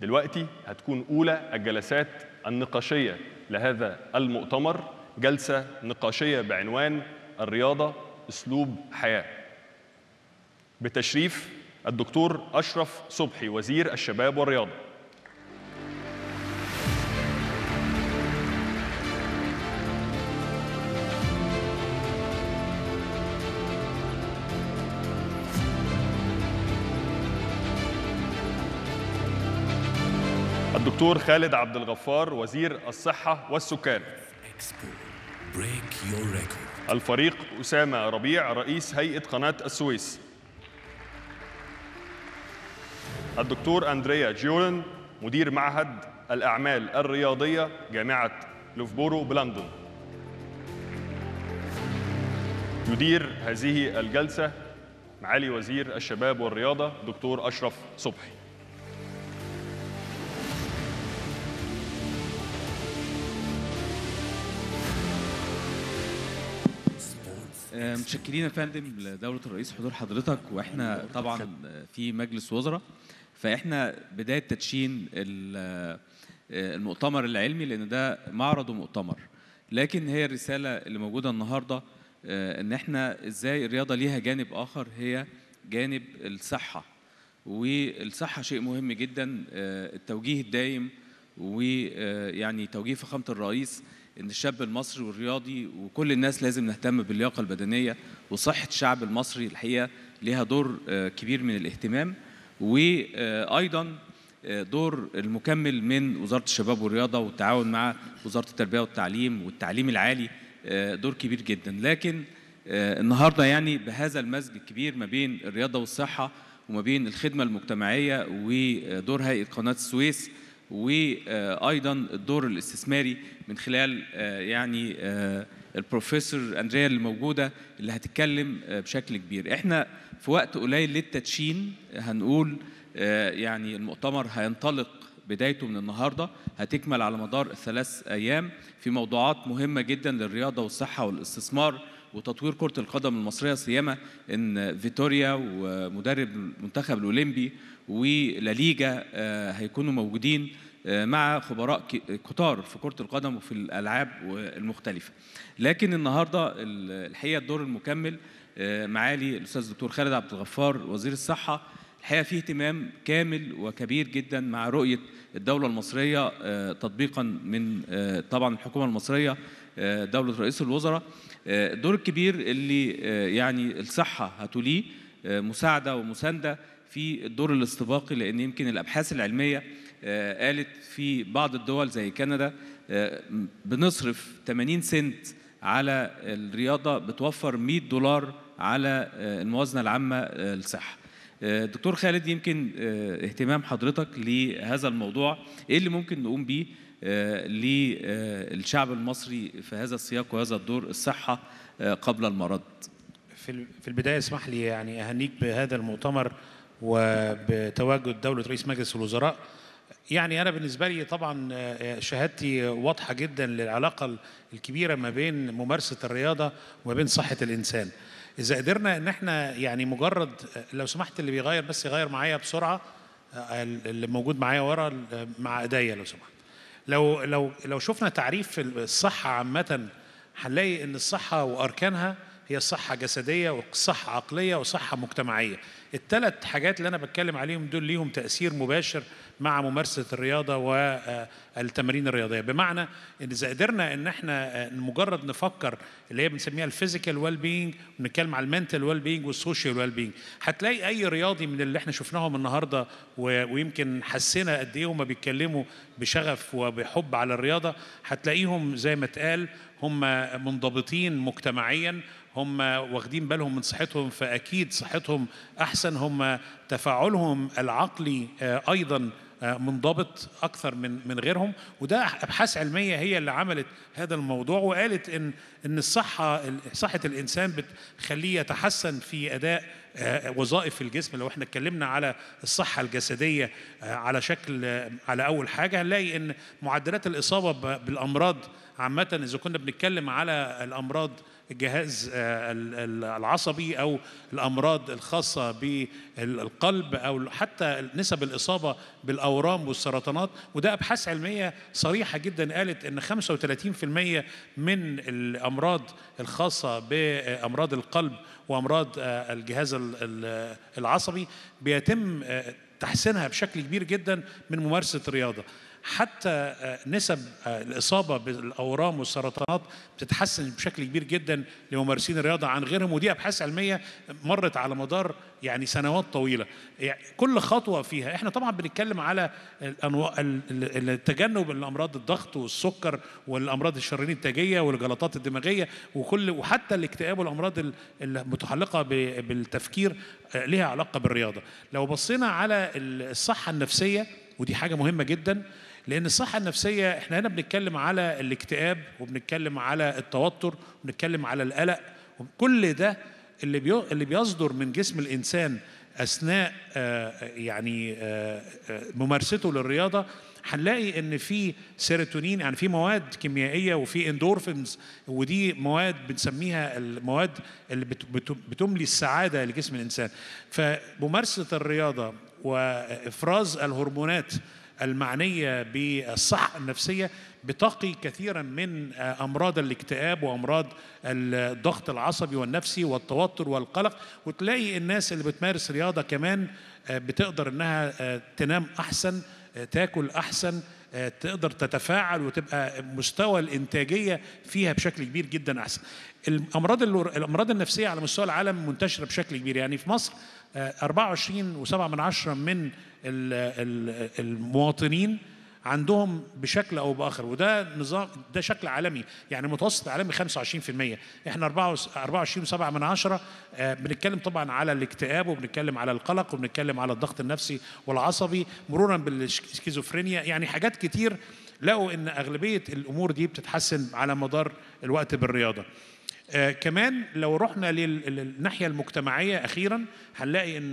دلوقتي هتكون أولى الجلسات النقاشية لهذا المؤتمر جلسة نقاشية بعنوان الرياضة أسلوب حياة بتشريف الدكتور أشرف صبحي وزير الشباب والرياضة الدكتور خالد عبد الغفار وزير الصحة والسكان الفريق أسامة ربيع رئيس هيئة قناة السويس الدكتور أندريا جيولن مدير معهد الأعمال الرياضية جامعة لوفبورو بلندن يدير هذه الجلسة معالي وزير الشباب والرياضة دكتور أشرف صبحي آه، متشكرين يا فندم لدولة الرئيس حضور حضرتك واحنا طبعا في مجلس وزراء فاحنا بداية تدشين آه، المؤتمر العلمي لان ده معرض ومؤتمر لكن هي الرسالة اللي موجودة النهاردة آه، ان احنا ازاي الرياضة ليها جانب اخر هي جانب الصحة والصحة شيء مهم جدا التوجيه الدايم ويعني توجيه فخامة الرئيس ان الشاب المصري والرياضي وكل الناس لازم نهتم باللياقه البدنيه وصحه الشعب المصري الحقيقه ليها دور آه، كبير من الاهتمام وايضا آه، دور المكمل من وزاره الشباب والرياضه والتعاون مع وزاره التربيه والتعليم والتعليم العالي آه، دور كبير جدا لكن النهارده يعني بهذا المزج الكبير ما بين الرياضه والصحه وما بين الخدمه المجتمعيه ودور هيئه قناه السويس وايضا الدور الاستثماري من خلال آه، يعني آه، البروفيسور اندريا اللي موجوده اللي هتتكلم آه، بشكل كبير احنا في وقت قليل للتدشين هنقول يعني المؤتمر هينطلق بدايته من النهارده هتكمل على مدار الثلاث ايام في موضوعات مهمه جدا للرياضه والصحه والاستثمار وتطوير كره القدم المصريه سيما ان فيتوريا ومدرب المنتخب الاولمبي ولاليجا هيكونوا موجودين آه، مع خبراء كتار في كرة القدم وفي الألعاب المختلفة لكن النهاردة الحقيقة الدور المكمل آه، معالي الأستاذ الدكتور خالد عبد الغفار وزير الصحة الحقيقه في اهتمام كامل وكبير جدا مع رؤيه الدوله المصريه آه، تطبيقا من طبعا الحكومه المصريه دوله رئيس الوزراء الدور الكبير اللي يعني الصحه هتوليه مساعده ومسانده في الدور الاستباقي لان يمكن الابحاث العلميه آه، قالت في بعض الدول زي كندا آه، بنصرف 80 سنت على الرياضة بتوفر 100 دولار على آه، الموازنة العامة للصحة دكتور خالد يمكن اهتمام حضرتك لهذا الموضوع ايه اللي ممكن نقوم بيه للشعب المصري في هذا السياق وهذا الدور الصحة قبل المرض في البداية اسمح لي يعني أهنيك بهذا المؤتمر وبتواجد دولة رئيس مجلس الوزراء يعني أنا بالنسبة لي طبعا آه، آه، شهادتي واضحة جدا للعلاقة الكبيرة ما بين ممارسة الرياضة وما بين صحة الإنسان إذا قدرنا إن إحنا يعني مجرد آه، لو سمحت اللي بيغير بس يغير معايا بسرعة اللي موجود معايا ورا مع ايديا لو سمحت لو لو لو شفنا تعريف الصحه عامه هنلاقي ان الصحه واركانها هي الصحه جسديه وصحه عقليه وصحه مجتمعيه الثلاث حاجات اللي انا بتكلم عليهم دول ليهم تاثير مباشر مع ممارسه الرياضه والتمارين آه، الرياضيه بمعنى ان اذا قدرنا ان احنا آه، مجرد نفكر اللي هي بنسميها الفيزيكال ويل بينج ونتكلم على المنتال ويل بينج والسوشيال ويل بينج هتلاقي اي رياضي من اللي احنا شفناهم النهارده ويمكن حسينا قد ايه هم بيتكلموا بشغف وبحب على الرياضه هتلاقيهم زي ما اتقال هم منضبطين مجتمعيا هم واخدين بالهم من صحتهم فاكيد صحتهم احسن أساسا هم تفاعلهم العقلي آه، أيضا آه، منضبط اكثر من من غيرهم وده ابحاث علميه هي اللي عملت هذا الموضوع وقالت ان ان الصحه صحه الانسان بتخليه يتحسن في اداء آه، وظائف الجسم لو احنا اتكلمنا على الصحه الجسديه على شكل على اول حاجه هنلاقي ان معدلات الاصابه بالامراض عامه اذا كنا بنتكلم على الامراض الجهاز آه، العصبي او الامراض الخاصه بالقلب او حتى نسب الاصابه بالاورام والسرطانات وده ابحاث علميه صريحه جدا قالت ان 35% من الامراض الخاصه بامراض القلب وامراض آه، الجهاز العصبي بيتم آه، تحسينها بشكل كبير جدا من ممارسه الرياضه حتى آه، نسب آه، الاصابه بالاورام والسرطانات بتتحسن بشكل كبير جدا لممارسين الرياضه عن غيرهم ودي ابحاث علميه مرت على مدار يعني سنوات طويله يعني كل خطوه فيها احنا طبعا بنتكلم على الانواع التجنب الامراض الضغط والسكر والامراض الشرايين التاجيه والجلطات الدماغيه وكل وحتى الاكتئاب والامراض المتعلقه بالتفكير آه، لها علاقه بالرياضه لو بصينا على الصحه النفسيه ودي حاجه مهمه جدا لأن الصحة النفسية إحنا هنا بنتكلم على الاكتئاب وبنتكلم على التوتر وبنتكلم على القلق وكل ده اللي اللي بيصدر من جسم الإنسان أثناء آه، يعني آه، آه، ممارسته للرياضة هنلاقي ان في سيروتونين يعني في مواد كيميائيه وفي اندورفنز ودي مواد بنسميها المواد اللي بتملي السعاده لجسم الانسان فممارسه الرياضه وافراز الهرمونات المعنيه بالصحه النفسيه بتقي كثيرا من آه، امراض الاكتئاب وامراض الضغط العصبي والنفسي والتوتر والقلق وتلاقي الناس اللي بتمارس رياضه كمان آه، بتقدر انها آه، تنام احسن تاكل احسن تقدر تتفاعل وتبقى مستوى الانتاجيه فيها بشكل كبير جدا احسن. الامراض الامراض النفسيه على مستوى العالم منتشره بشكل كبير يعني في مصر 24.7 من, من المواطنين عندهم بشكل او باخر وده نظام ده شكل عالمي يعني متوسط عالمي 25% احنا 24 من عشره آه، بنتكلم طبعا على الاكتئاب وبنتكلم على القلق وبنتكلم على الضغط النفسي والعصبي مرورا بالسكيزوفرينيا يعني حاجات كتير لقوا ان اغلبيه الامور دي بتتحسن على مدار الوقت بالرياضه آه كمان لو رحنا للناحيه المجتمعيه اخيرا هنلاقي ان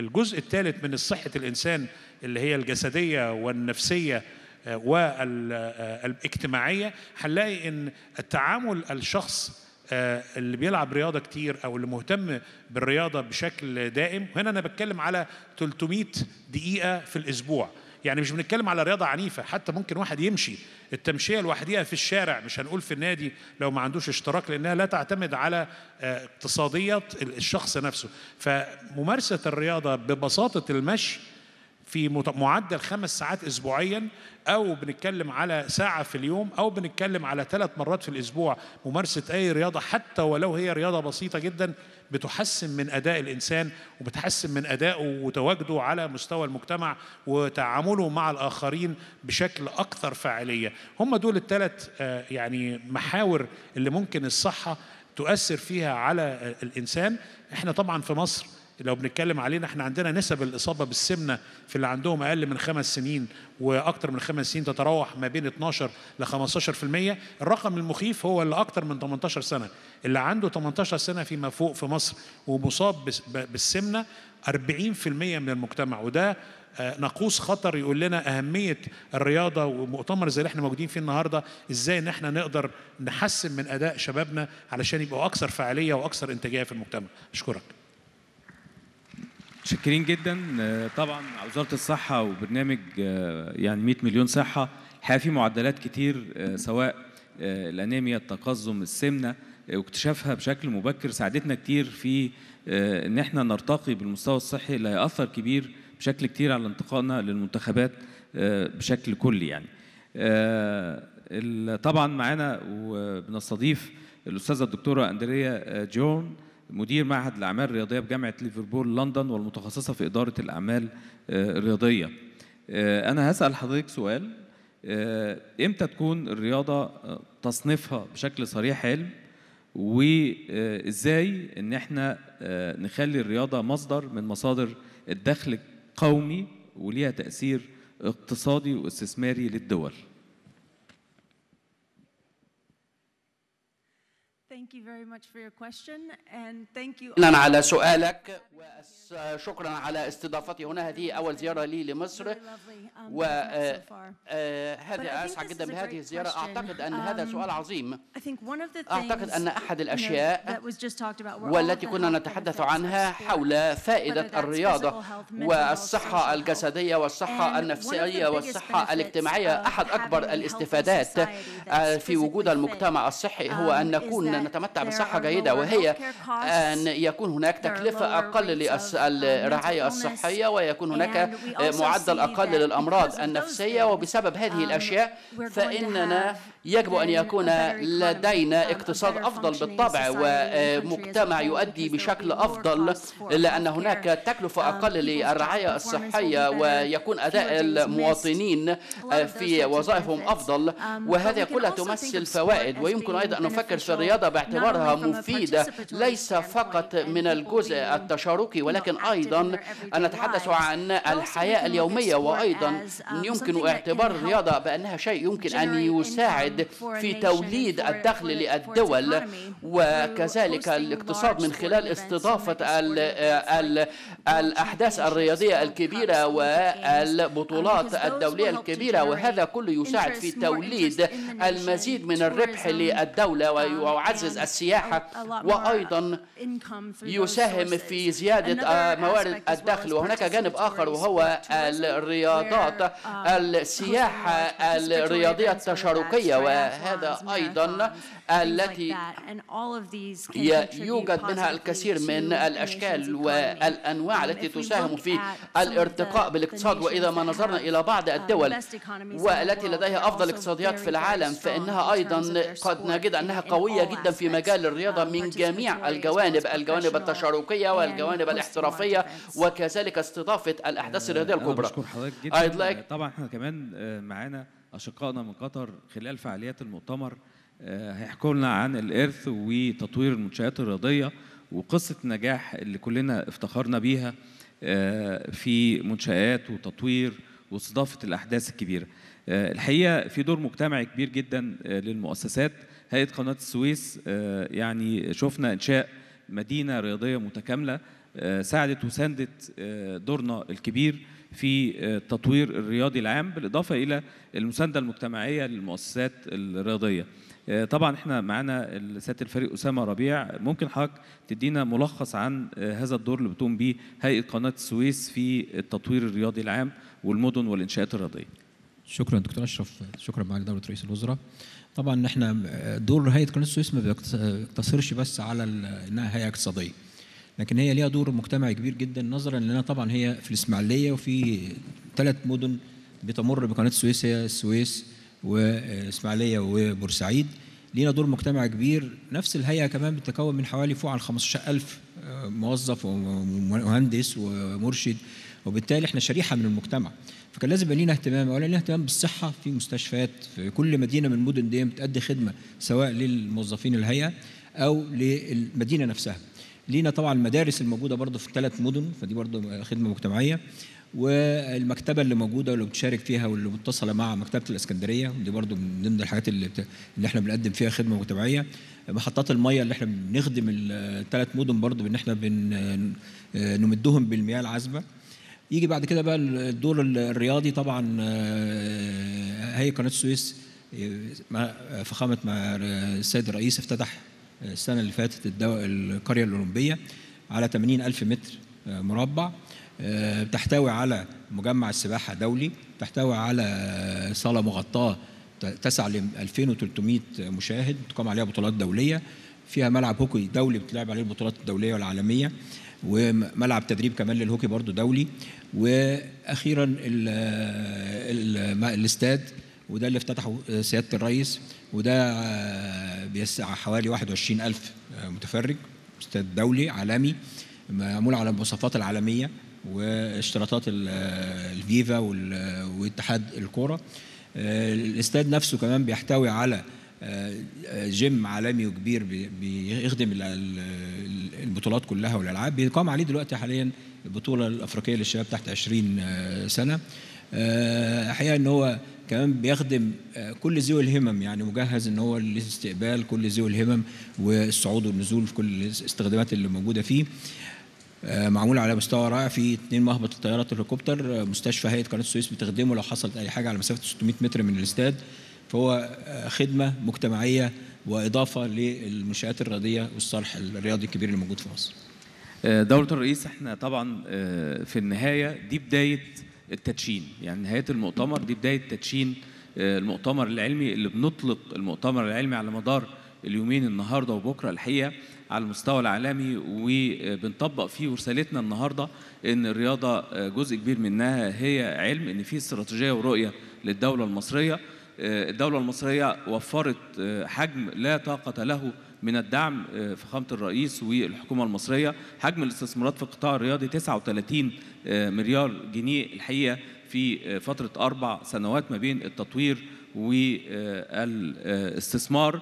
الجزء الثالث من صحه الانسان اللي هي الجسديه والنفسيه آه، والاجتماعيه هنلاقي ان التعامل الشخص آه، اللي بيلعب رياضه كتير او اللي مهتم بالرياضه بشكل دائم هنا انا بتكلم على 300 دقيقه في الاسبوع يعني مش بنتكلم على رياضه عنيفه حتى ممكن واحد يمشي التمشيه لوحديها في الشارع مش هنقول في النادي لو ما عندوش اشتراك لانها لا تعتمد على آه، اقتصاديه الشخص نفسه فممارسه الرياضه ببساطه المشي في معدل خمس ساعات اسبوعيا او بنتكلم على ساعه في اليوم او بنتكلم على ثلاث مرات في الاسبوع ممارسه اي رياضه حتى ولو هي رياضه بسيطه جدا بتحسن من أداء الإنسان وبتحسن من أدائه وتواجده على مستوى المجتمع وتعامله مع الآخرين بشكل أكثر فاعلية هم دول الثلاث آه، يعني محاور اللي ممكن الصحة تؤثر فيها على آه، الإنسان احنا طبعا في مصر لو بنتكلم علينا احنا عندنا نسب الاصابه بالسمنه في اللي عندهم اقل من خمس سنين واكثر من خمس سنين تتراوح ما بين 12 ل 15% الرقم المخيف هو اللي اكثر من 18 سنه اللي عنده 18 سنه فيما فوق في مصر ومصاب بالسمنه 40% من المجتمع وده آه، ناقوس خطر يقول لنا أهمية الرياضة ومؤتمر زي اللي احنا موجودين فيه النهاردة إزاي إن احنا نقدر نحسن من أداء شبابنا علشان يبقوا أكثر فعالية وأكثر إنتاجية في المجتمع أشكرك متشكرين جدا آه، طبعا وزاره الصحه وبرنامج آه، يعني 100 مليون صحه الحقيقه في معدلات كتير آه، سواء الانيميا التقزم السمنه واكتشافها بشكل مبكر ساعدتنا كتير في ان احنا نرتقي بالمستوى الصحي اللي هياثر كبير بشكل كتير على انتقائنا للمنتخبات بشكل كلي يعني طبعا معانا وبنستضيف الاستاذه الدكتوره اندريا جون مدير معهد الأعمال الرياضية بجامعة ليفربول لندن والمتخصصة في إدارة الأعمال آه، الرياضية آه، أنا هسأل حضرتك سؤال آه، إمتى تكون الرياضة تصنيفها بشكل صريح علم وإزاي إن إحنا نخلي الرياضة مصدر من مصادر الدخل القومي وليها تأثير اقتصادي واستثماري للدول شكرا على سؤالك وشكرا على استضافتي هنا هذه أول زيارة لي لمصر um, وهذا آه، آه، أسعد جدا بهذه الزيارة أعتقد أن هذا um, سؤال عظيم أعتقد أن أحد الأشياء والتي كنا نتحدث عنها حول فائدة الرياضة والصحة الجسدية والصحة النفسية والصحة الاجتماعية أحد أكبر الاستفادات آه، في وجود المجتمع الصحي هو أن um, نكون نتمتع بصحة جيدة وهي أن يكون هناك تكلفة أقل للرعاية uh, الصحية ويكون هناك آه، معدل أقل للأمراض النفسية وبسبب هذه um, الأشياء فإننا يجب أن يكون لدينا um, اقتصاد أفضل بالطبع ومجتمع آه، يؤدي بشكل أفضل لأن هناك تكلفة um, أقل للرعاية الصحية ويكون أداء المواطنين آه، في وظائفهم أفضل وهذه كلها تمثل فوائد ويمكن أيضا أن نفكر في الرياضة باعتبارها نعم، مفيدة ليس فقط من الجزء التشاركي ولكن أيضا أن نتحدث عن الحياة اليومية وأيضا um, يمكن اعتبار الرياضة بأنها شيء يمكن أن يساعد في توليد الدخل للدول وكذلك الاقتصاد من خلال استضافة آه، الأحداث الرياضية الكبيرة um, والبطولات الدولية الكبيرة وهذا كله يساعد في توليد المزيد من الربح للدولة um, ويعزز يعزز السياحة وأيضا يساهم في زيادة موارد الدخل وهناك جانب آخر وهو الرياضات السياحة الرياضية التشاركية وهذا أيضا التي يوجد منها الكثير من الأشكال والأنواع um, التي تساهم في الارتقاء بالاقتصاد وإذا ما نظرنا إلى بعض uh, الدول والتي لديها أفضل اقتصاديات في العالم فإنها أيضا قد نجد أنها قوية جدا في مجال الرياضة uh, من جميع الجوانب الجوانب التشاركية والجوانب الاحترافية وكذلك استضافة الأحداث آه، الرياضية الكبرى حضرتك جدا طبعا احنا كمان آه، معانا أشقائنا من قطر خلال فعاليات المؤتمر آه، هيحكوا لنا عن الإرث وتطوير المنشآت الرياضية وقصة نجاح اللي كلنا افتخرنا بيها آه، في منشآت وتطوير واستضافة الأحداث الكبيرة آه، الحقيقة في دور مجتمعي كبير جدا للمؤسسات هيئة قناة السويس يعني شفنا إنشاء مدينة رياضية متكاملة ساعدت وساندت دورنا الكبير في التطوير الرياضي العام بالإضافة إلى المساندة المجتمعية للمؤسسات الرياضية آه، طبعا احنا معانا سياده الفريق اسامه ربيع ممكن حضرتك تدينا ملخص عن آه، هذا الدور اللي بتقوم به هيئه قناه السويس في التطوير الرياضي العام والمدن والانشاءات الرياضيه. شكرا دكتور اشرف شكرا معالي دوله رئيس الوزراء. طبعا احنا آه، دور هيئه قناه السويس ما بيقتصرش بس على انها هيئه اقتصاديه. لكن هي ليها دور مجتمعي كبير جدا نظرا لانها طبعا هي في الاسماعيليه وفي ثلاث مدن بتمر بقناه السويس هي السويس واسماعيليه وبورسعيد لينا دور مجتمع كبير نفس الهيئة كمان بتتكون من حوالي فوق ال 15000 آه، موظف ومهندس ومرشد وبالتالي احنا شريحه من المجتمع فكان لازم يبقى لينا اهتمام اولا لينا اهتمام بالصحه في مستشفيات في كل مدينه من المدن دي بتأدي خدمه سواء للموظفين الهيئه او للمدينه نفسها لينا طبعا المدارس الموجوده برضه في الثلاث مدن فدي برضه خدمه مجتمعيه والمكتبه اللي موجوده واللي بتشارك فيها واللي متصله مع مكتبه الاسكندريه دي برضو من ضمن الحاجات اللي, بت... اللي احنا بنقدم فيها خدمه متابعيه محطات الميه اللي احنا بنخدم الثلاث مدن برضو بان احنا بن... نمدهم بالمياه العذبه يجي بعد كده بقى الدور الرياضي طبعا آه، هي قناه السويس آه، فخامه مع السيد الرئيس افتتح السنه اللي فاتت القريه الاولمبيه على 80 الف متر آه، مربع آه، بتحتوي على مجمع السباحة دولي بتحتوي على صالة مغطاة تسع ل 2300 مشاهد تقام عليها بطولات دولية فيها ملعب هوكي دولي بتلعب عليه البطولات الدولية والعالمية وملعب تدريب كمان للهوكي برضو دولي واخيرا الاستاد وده اللي افتتحه آه، سياده الرئيس وده آه، بيسع حوالي 21000 متفرج استاد دولي عالمي معمول على المواصفات العالميه واشتراطات الفيفا واتحاد الكوره آه، الاستاد نفسه كمان بيحتوي على آه، جيم عالمي وكبير بيخدم البطولات كلها والالعاب بيقام عليه دلوقتي حاليا البطوله الافريقيه للشباب تحت 20 آه، سنه الحقيقه ان هو كمان بيخدم كل ذوي الهمم يعني مجهز ان هو لاستقبال كل ذوي الهمم والصعود والنزول في كل الاستخدامات اللي موجوده فيه آه، معمول على مستوى رائع في اثنين مهبط الطيارات الهليكوبتر آه، مستشفى هيئه قناه السويس بتخدمه لو حصلت اي حاجه على مسافه 600 متر من الاستاد فهو آه، خدمه مجتمعيه واضافه للمنشات الرياضيه والصرح الرياضي الكبير اللي موجود في مصر. دوله الرئيس احنا طبعا في النهايه دي بدايه التدشين يعني نهايه المؤتمر دي بدايه تدشين المؤتمر العلمي اللي بنطلق المؤتمر العلمي على مدار اليومين النهارده وبكره الحقيقه على المستوى العالمي وبنطبق فيه ورسالتنا النهارده ان الرياضه آه، جزء كبير منها هي علم ان في استراتيجيه ورؤيه للدوله المصريه آه، الدولة المصرية وفرت آه، حجم لا طاقة له من الدعم فخامة الرئيس والحكومة المصرية حجم الاستثمارات في القطاع الرياضي 39 مليار جنيه الحقيقة في فترة أربع سنوات ما بين التطوير والاستثمار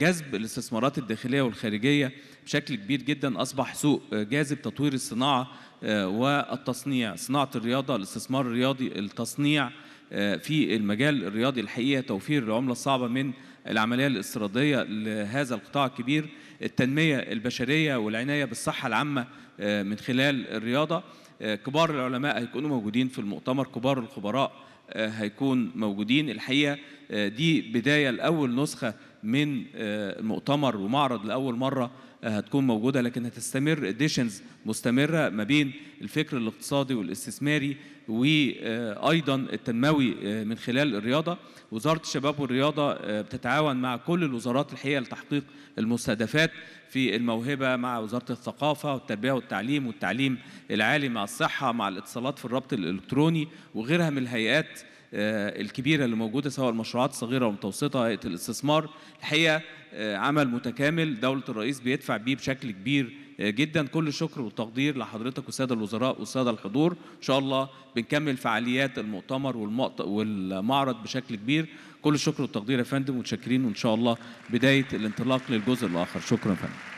جذب الاستثمارات الداخلية والخارجية بشكل كبير جدا أصبح سوق جاذب تطوير الصناعة آه، والتصنيع صناعة الرياضة الاستثمار الرياضي التصنيع آه، في المجال الرياضي الحقيقة توفير العملة الصعبة من العملية الاستيرادية لهذا القطاع الكبير التنمية البشرية والعناية بالصحة العامة آه، من خلال الرياضة كبار العلماء هيكونوا موجودين في المؤتمر كبار الخبراء آه، هيكون موجودين الحقيقه آه، دي بدايه لاول نسخه من آه، المؤتمر ومعرض لاول مره هتكون موجوده لكن هتستمر اديشنز مستمره ما بين الفكر الاقتصادي والاستثماري وايضا التنموي آه، من خلال الرياضه وزاره الشباب والرياضه آه، بتتعاون مع كل الوزارات الحقيقه لتحقيق المستهدفات في الموهبه مع وزاره الثقافه والتربيه والتعليم والتعليم العالي مع الصحه مع الاتصالات في الربط الالكتروني وغيرها من الهيئات آه، الكبيرة اللي موجودة سواء المشروعات الصغيرة والمتوسطة هيئة الاستثمار الحقيقة عمل متكامل دولة الرئيس بيدفع بيه بشكل كبير جدا كل الشكر والتقدير لحضرتك والساده الوزراء والساده الحضور ان شاء الله بنكمل فعاليات المؤتمر والمعرض بشكل كبير كل الشكر والتقدير يا فندم وتشكرين وان شاء الله بدايه الانطلاق للجزء الاخر شكرا فندم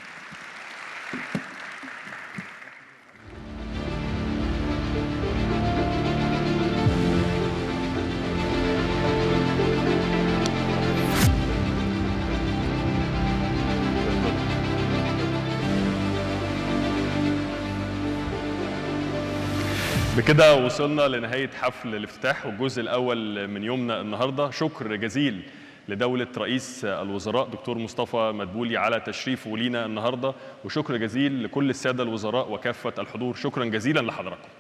بكده وصلنا لنهاية حفل الافتتاح والجزء الأول من يومنا النهاردة شكر جزيل لدولة رئيس الوزراء دكتور مصطفى مدبولي على تشريفه لينا النهاردة وشكر جزيل لكل السادة الوزراء وكافة الحضور شكرا جزيلا لحضراتكم